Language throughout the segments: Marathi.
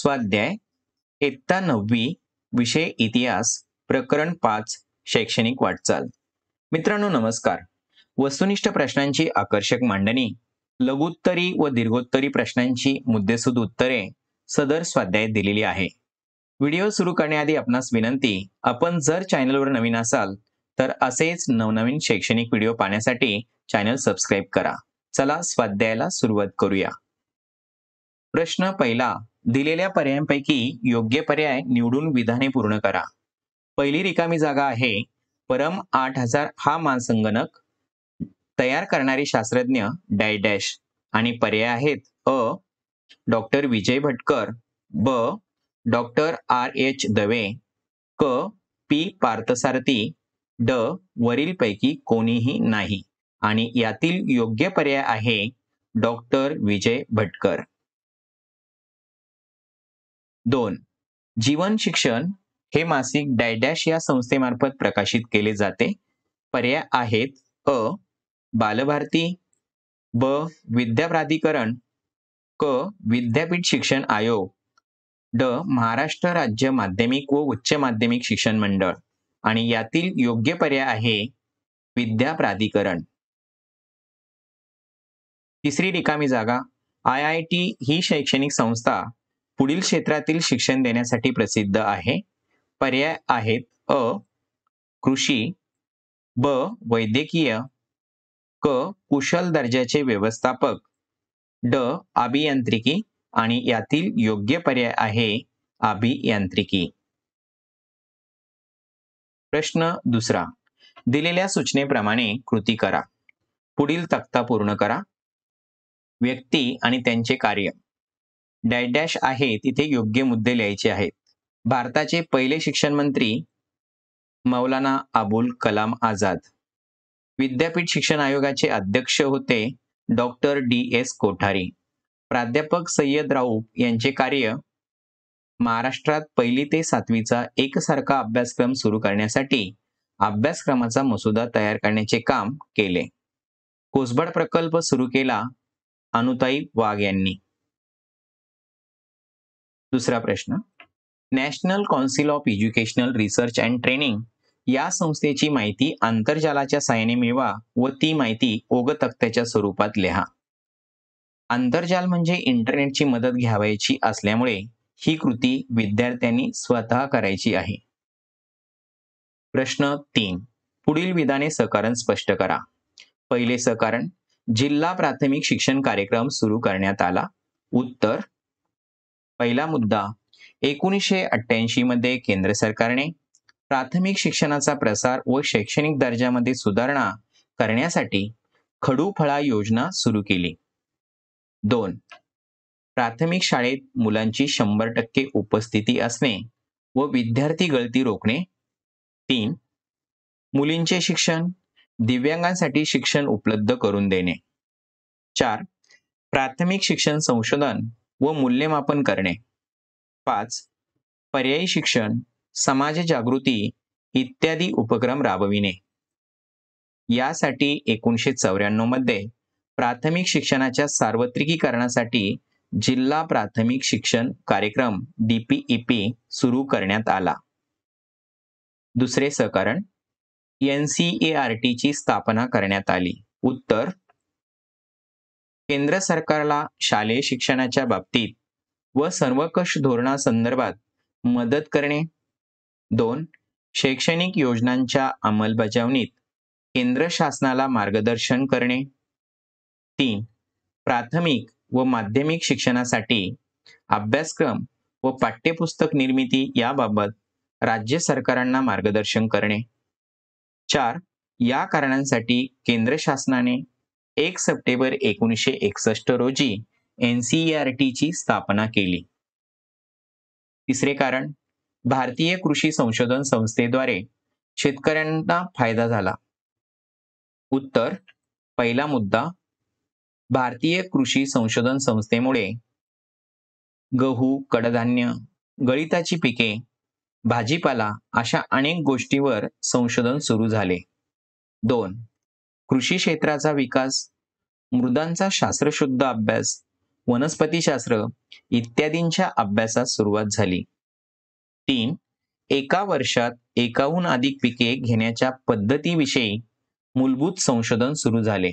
स्वाध्याय इत्ता नववी विषय इतिहास प्रकरण पाच शैक्षणिक वाटचाल मित्रांनो नमस्कार वस्तुनिष्ठ प्रश्नांची आकर्षक मांडणी लघुत्तरी व दीर्घोत्तरी प्रश्नांची मुद्देसुद उत्तरे सदर स्वाध्याय दिलेली आहे व्हिडिओ सुरू करण्याआधी आपणास विनंती आपण जर चॅनलवर नवीन असाल तर असेच नवनवीन शैक्षणिक व्हिडिओ पाहण्यासाठी चॅनल सबस्क्राईब करा चला स्वाध्यायाला सुरुवात करूया प्रश्न पहिला दिलेल्या पर्यायांपैकी योग्य पर्याय निवडून विधाने पूर्ण करा पहिली रिकामी जागा आहे परम आठ हजार हा मानसंगणक तयार करणारे शास्त्रज्ञ डॅश डॅश आणि पर्याय आहेत अ डॉक्टर विजय भटकर ब डॉक्टर आर एच दवे क पी पार्थसारथी ड वरीलपैकी कोणीही नाही आणि यातील योग्य पर्याय आहे डॉक्टर विजय भटकर दोन जीवन शिक्षण हे मासिक डायडॅश या संस्थेमार्फत प्रकाशित केले जाते पर्याय आहेत अ बालभारती ब विद्याप्राधिकरण क विद्यापीठ शिक्षण आयोग ड महाराष्ट्र राज्य माध्यमिक व उच्च माध्यमिक शिक्षण मंडळ आणि यातील योग्य पर्याय आहे विद्या प्राधिकरण तिसरी रिकामी जागा आय आय टी ही शैक्षणिक संस्था पुढील क्षेत्रातील शिक्षण देण्यासाठी प्रसिद्ध आहे पर्याय आहेत अ कृषी ब वैद्यकीय क कुशल दर्जाचे व्यवस्थापक ड अभियांत्रिकी आणि यातील योग्य पर्याय आहे अभियांत्रिकी प्रश्न दुसरा दिलेल्या सूचनेप्रमाणे कृती करा पुढील तक्ता पूर्ण करा व्यक्ती आणि त्यांचे कार्य डॅश आहे तिथे योग्य मुद्दे लिहायचे आहेत भारताचे पहिले शिक्षण मंत्री मौलाना अबुल कलाम आझाद विद्यापीठ शिक्षण आयोगाचे अध्यक्ष होते डॉक्टर डी एस कोठारी प्राध्यापक सय्यद राऊप यांचे कार्य महाराष्ट्रात पहिली ते सातवीचा एकसारखा अभ्यासक्रम सुरू करण्यासाठी अभ्यासक्रमाचा मसुदा तयार करण्याचे काम केले कोसबड प्रकल्प सुरू केला अनुताई वाघ यांनी दुसरा प्रश्न National Council of Educational Research and Training या संस्थेची माहिती आंतरजालाच्या साहाय्याने मिळवा व ती माहिती ओग स्वरूपात लिहा आंतरजाल म्हणजे इंटरनेटची मदत घ्यावायची असल्यामुळे ही कृती विद्यार्थ्यांनी स्वतः करायची आहे प्रश्न तीन पुढील विधाने सकारण स्पष्ट करा पहिले सकारण जिल्हा प्राथमिक शिक्षण कार्यक्रम सुरू करण्यात आला उत्तर पहिला मुद्दा एकोणीसशे अठ्ठ्याऐंशी मध्ये केंद्र सरकारने प्राथमिक शिक्षणाचा प्रसार व शैक्षणिक दर्जामध्ये सुधारणा करण्यासाठी खडूफळा योजना सुरू केली दोन प्राथमिक शाळेत मुलांची शंभर टक्के उपस्थिती असणे व विद्यार्थी गळती रोखणे तीन मुलींचे शिक्षण दिव्यांगांसाठी शिक्षण उपलब्ध करून देणे चार प्राथमिक शिक्षण संशोधन व मूल्यमापन करणे पाच पर्यायी शिक्षण समाज जागृती इत्यादी उपक्रम राबविणे यासाठी एकोणीशे चौऱ्याण्णव मध्ये प्राथमिक शिक्षणाच्या सार्वत्रिकीकरणासाठी जिल्हा प्राथमिक शिक्षण कार्यक्रम डीपीईपी e सुरू करण्यात आला दुसरे सहकारण एन सी ए आर टीची स्थापना करण्यात आली उत्तर केंद्र सरकारला शालेय शिक्षणाच्या बाबतीत व सर्वकष धोरणासंदर्भात मदत करणे दोन शैक्षणिक योजनांच्या अंमलबजावणीत केंद्र शासनाला मार्गदर्शन करणे तीन प्राथमिक व माध्यमिक शिक्षणासाठी अभ्यासक्रम व पाठ्यपुस्तक निर्मिती याबाबत राज्य सरकारांना मार्गदर्शन करणे चार या कारणांसाठी केंद्र शासनाने एक सप्टेंबर एकोणीसशे एकसष्ट रोजी एनसीईआरटी e ची स्थापना केली तिसरे कारण भारतीय कृषी संशोधन संस्थेद्वारे शेतकऱ्यांना फायदा झाला उत्तर पहिला मुद्दा भारतीय कृषी संशोधन संस्थेमुळे गहू कडधान्य गळिताची पिके भाजीपाला अशा अनेक गोष्टीवर संशोधन सुरू झाले दोन कृषी क्षेत्राचा विकास मृदांचा शास्त्रशुद्ध अभ्यास वनस्पतीशास्त्र इत्यादींच्या अभ्यासास सुरुवात झाली तीन एका वर्षात एकाहून अधिक पिके घेण्याच्या पद्धतीविषयी मूलभूत संशोधन सुरू झाले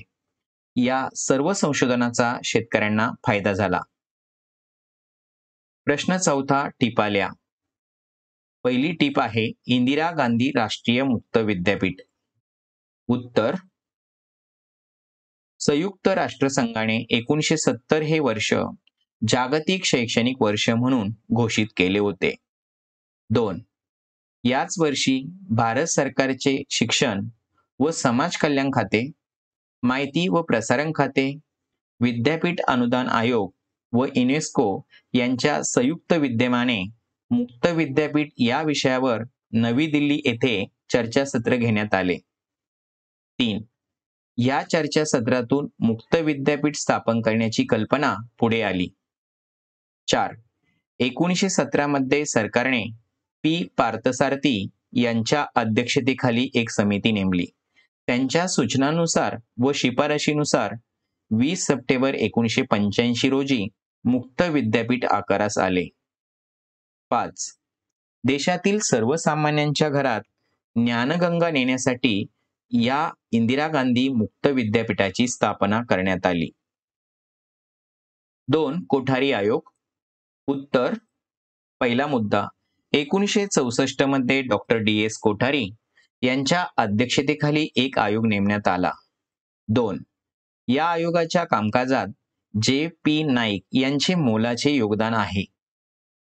या सर्व संशोधनाचा शेतकऱ्यांना फायदा झाला प्रश्न चौथा टिपाल्या पहिली टीप आहे इंदिरा गांधी राष्ट्रीय मुक्त विद्यापीठ उत्तर संयुक्त राष्ट्रसंघाने एकोणीसशे सत्तर हे वर्ष जागतिक शैक्षणिक वर्ष म्हणून घोषित केले होते दोन याच वर्षी भारत सरकारचे शिक्षण व समाज कल्याण खाते माहिती व प्रसारण खाते विद्यापीठ अनुदान आयोग व युनेस्को यांच्या संयुक्त विद्यमाने मुक्त विद्यापीठ या विषयावर नवी दिल्ली येथे चर्चासत्र घेण्यात आले तीन या चर्चा सत्रातून मुक्त विद्यापीठ स्थापन करण्याची कल्पना पुढे आली चार एकोणीसशे सतरामध्ये सरकारने पी पार्थसारथी यांच्या अध्यक्षतेखाली एक समिती नेमली त्यांच्या सूचनानुसार व शिफारशीनुसार वीस सप्टेंबर एकोणीशे पंच्याऐंशी रोजी मुक्त विद्यापीठ आकारास आले पाच देशातील सर्वसामान्यांच्या घरात ज्ञानगंगा नेण्यासाठी या इंदिरा गांधी मुक्त विद्यापीठाची स्थापना करण्यात आली दोन कोठारी आयोग उत्तर पहिला मुद्दा एकोणीसशे चौसष्ट मध्ये डॉक्टर डी एस कोठारी यांच्या अध्यक्षतेखाली एक आयोग नेमण्यात आला दोन या आयोगाच्या कामकाजात जे पी नाईक यांचे मोलाचे योगदान आहे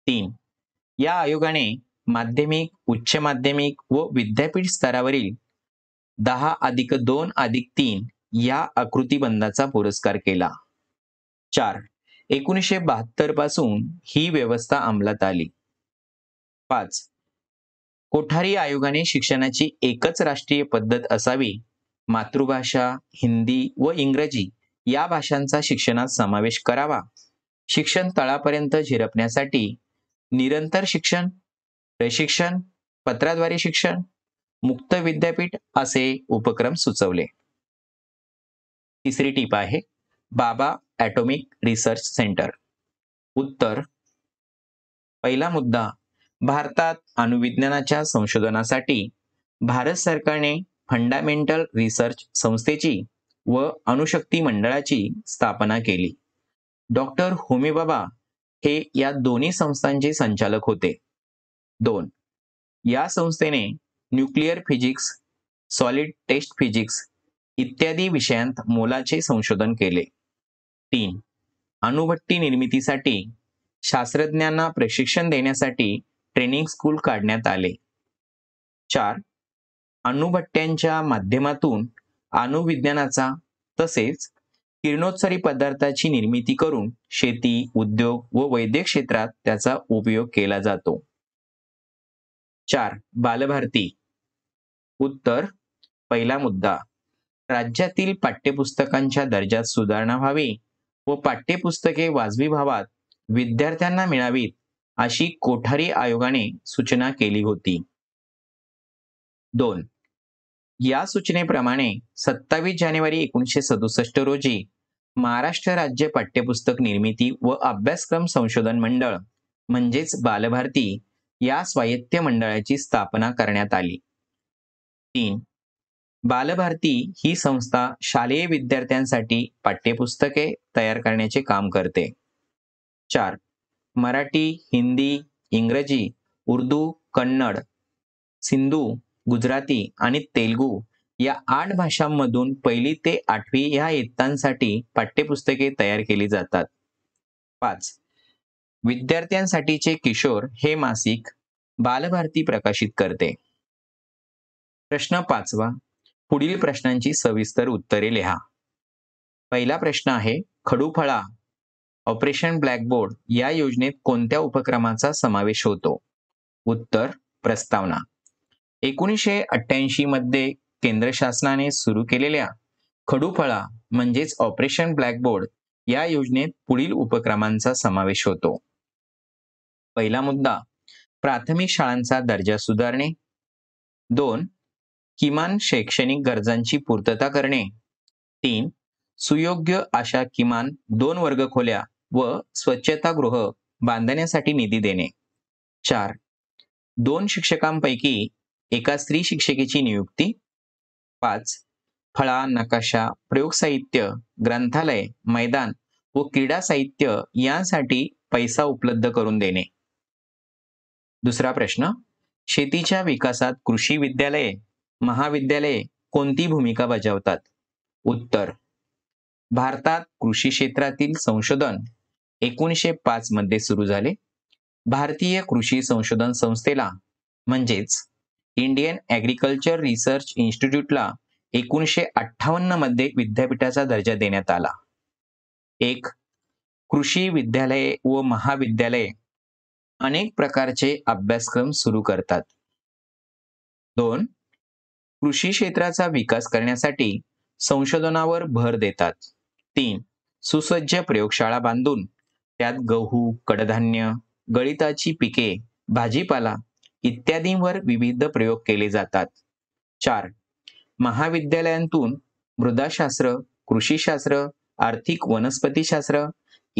तीन या आयोगाने माध्यमिक उच्च माध्यमिक व विद्यापीठ स्तरावरील दहा अधिक दोन अधिक तीन या आकृतीबंधाचा पुरस्कार केला चार एकोणीसशे बहात्तर पासून ही व्यवस्था अंमलात आली पाच कोठारी आयोगाने शिक्षणाची एकच राष्ट्रीय पद्धत असावी मातृभाषा हिंदी व इंग्रजी या भाषांचा शिक्षणात समावेश करावा शिक्षण तळापर्यंत झिरपण्यासाठी निरंतर शिक्षण प्रशिक्षण पत्राद्वारे शिक्षण मुक्त विद्यापीठ असे उपक्रम सुचवले तिसरी टीप आहे बाबा ॲटोमिक रिसर्च सेंटर उत्तर पहिला मुद्दा भारतात अणुविज्ञानाच्या संशोधनासाठी भारत सरकारने फंडामेंटल रिसर्च संस्थेची व अणुशक्ती मंडळाची स्थापना केली डॉक्टर होमीबाबा हे या दोन्ही संस्थांचे संचालक होते दोन या संस्थेने nuclear physics solid test physics इत्यादी विषयांत मोलाचे संशोधन केले तीन अणुभट्टी निर्मितीसाठी शास्त्रज्ञांना प्रशिक्षण देण्यासाठी ट्रेनिंग स्कूल काढण्यात आले चार अणुभट्ट्यांच्या माध्यमातून अणुविज्ञानाचा तसेच किरणोत्सरी पदार्थाची निर्मिती करून शेती उद्योग व वैद्यक क्षेत्रात त्याचा उपयोग केला जातो चार बालभारती उत्तर पहिला मुद्दा राज्यातील पाठ्यपुस्तकांच्या दर्जात सुधारणा व्हावी व पाठ्यपुस्तके वाजवी भावात विद्यार्थ्यांना मिळावीत अशी कोठारी आयोगाने सूचना केली होती दोन या सूचनेप्रमाणे सत्तावीस जानेवारी एकोणीशे सदुसष्ट रोजी महाराष्ट्र राज्य पाठ्यपुस्तक निर्मिती व अभ्यासक्रम संशोधन मंडळ म्हणजेच बालभारती या स्वायत्त मंडळाची स्थापना करण्यात आली तीन बालभारती ही संस्था शालेय विद्यार्थ्यांसाठी पाठ्यपुस्तके तयार करण्याचे काम करते चार मराठी हिंदी इंग्रजी उर्दू कन्नड सिंधू गुजराती आणि तेलगू या आठ भाषांमधून पहिली ते आठवी या इयत्तांसाठी पाठ्यपुस्तके तयार केली जातात पाच विद्यार्थ्यांसाठीचे किशोर हे मासिक बालभारती प्रकाशित करते प्रश्न पाचवा पुढील प्रश्नांची सविस्तर उत्तरे लिहा पहिला प्रश्न आहे खडूफळा ऑपरेशन ब्लॅकबोर्ड या योजनेत कोणत्या उपक्रमाचा समावेश होतो उत्तर प्रस्तावना एकोणीसशे अठ्ठ्याऐंशी मध्ये केंद्र शासनाने सुरू केलेल्या खडूफळा म्हणजेच ऑपरेशन ब्लॅकबोर्ड या योजनेत पुढील उपक्रमांचा समावेश होतो पहिला मुद्दा प्राथमिक शाळांचा दर्जा सुधारणे दोन किमान शैक्षणिक गरजांची पूर्तता करणे तीन सुयोग्य अशा किमान दोन वर्गखोल्या व स्वच्छतागृह बांधण्यासाठी निधी देणे चार दोन शिक्षकांपैकी एका स्त्री शिक्षिकेची नियुक्ती पाच फळा नकाशा प्रयोग साहित्य ग्रंथालय मैदान व क्रीडा साहित्य यांसाठी पैसा उपलब्ध करून देणे दुसरा प्रश्न शेतीच्या विकासात कृषी विद्यालये महाविद्यालये कोणती भूमिका बजावतात उत्तर भारतात कृषी क्षेत्रातील संशोधन एकोणीशे पाच मध्ये सुरू झाले भारतीय कृषी संशोधन संस्थेला म्हणजेच इंडियन ऍग्रीकल्चर रिसर्च इन्स्टिट्यूटला एकोणीशे अठ्ठावन्न मध्ये विद्यापीठाचा दर्जा देण्यात आला एक कृषी विद्यालये व महाविद्यालये अनेक प्रकारचे अभ्यासक्रम सुरू करतात दोन कृषी क्षेत्राचा विकास करण्यासाठी संशोधनावर भर देतात तीन सुसज्ज प्रयोगशाळा बांधून त्यात गहू कडधान्य गळिताची पिके भाजीपाला इत्यादींवर विविध प्रयोग केले जातात चार महाविद्यालयांतून मृदाशास्त्र कृषीशास्त्र आर्थिक वनस्पतीशास्त्र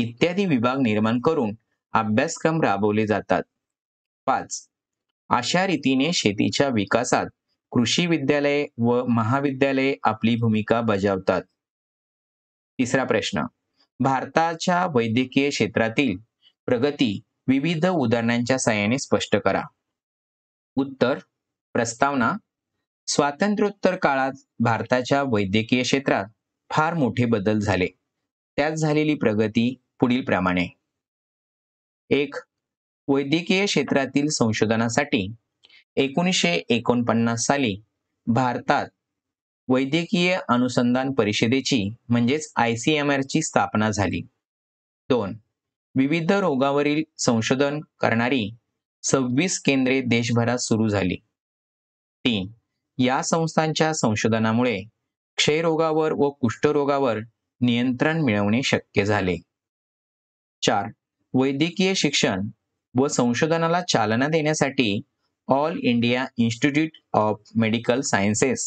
इत्यादी विभाग निर्माण करून अभ्यासक्रम राबवले जातात पाच अशा रीतीने शेतीच्या विकासात कृषी विद्यालये व महाविद्यालये आपली भूमिका बजावतात तिसरा प्रश्न भारताच्या वैद्यकीय क्षेत्रातील प्रगती विविध उदाहरणांच्या सहाय्याने स्पष्ट करा उत्तर प्रस्तावना स्वातंत्र्योत्तर काळात भारताच्या वैद्यकीय क्षेत्रात फार मोठे बदल झाले त्यात झालेली प्रगती पुढील प्रमाणे एक वैद्यकीय क्षेत्रातील संशोधनासाठी एकोणीसशे एकोणपन्नास साली भारतात वैद्यकीय अनुसंधान परिषदेची म्हणजेच आय सी एम आरची स्थापना झाली दोन विविध रोगावरील संशोधन करणारी सव्वीस केंद्रे देशभरात सुरू झाली तीन या संस्थांच्या संशोधनामुळे क्षयरोगावर व कुष्ठरोगावर नियंत्रण मिळवणे शक्य झाले चार वैद्यकीय शिक्षण व संशोधनाला चालना देण्यासाठी All India Institute of Medical Sciences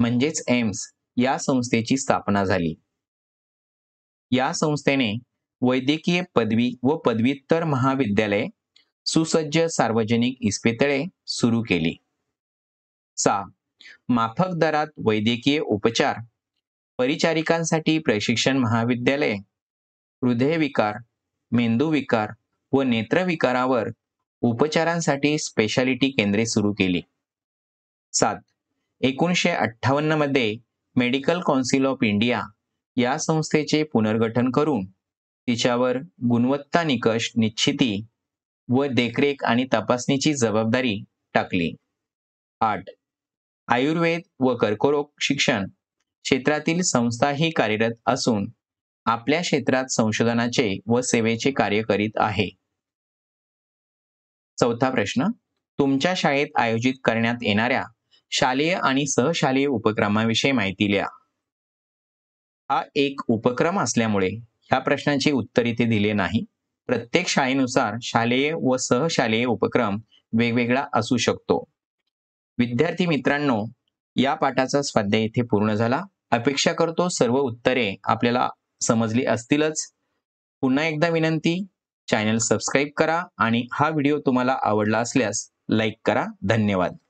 म्हणजेच एम्स या संस्थेची स्थापना झाली या संस्थेने वैद्यकीय पदवी व पदव्युत्तर महाविद्यालय सुसज्ज सार्वजनिक इस्पितळे सुरू केली सा माफक दरात वैद्यकीय उपचार परिचारिकांसाठी प्रशिक्षण महाविद्यालय हृदयविकार मेंदूविकार व नेत्रविकारावर उपचारांसाठी स्पेशालिटी केंद्रे सुरू केली सात एकोणीशे अठ्ठावन्न मध्ये मेडिकल कौन्सिल ऑफ इंडिया या संस्थेचे पुनर्गठन करून तिच्यावर गुणवत्ता निकष निश्चिती व देखरेख आणि तपासणीची जबाबदारी टाकली आठ आयुर्वेद व कर्करोग शिक्षण क्षेत्रातील संस्थाही कार्यरत असून आपल्या क्षेत्रात संशोधनाचे व सेवेचे कार्य करीत आहे चौथा प्रश्न तुमच्या शाळेत आयोजित करण्यात येणाऱ्या शालेय आणि सहशालेय उपक्रमाविषयी माहिती लिहा हा एक उपक्रम असल्यामुळे या प्रश्नाचे उत्तर इथे दिले नाही प्रत्येक शाळेनुसार शालेय व सहशालेय उपक्रम वेगवेगळा असू शकतो विद्यार्थी मित्रांनो या पाठाचा स्वाध्याय इथे पूर्ण झाला अपेक्षा करतो सर्व उत्तरे आपल्याला समजली असतीलच पुन्हा एकदा विनंती चॅनल सबस्क्राईब करा आणि हा व्हिडिओ तुम्हाला आवडला असल्यास लाईक करा धन्यवाद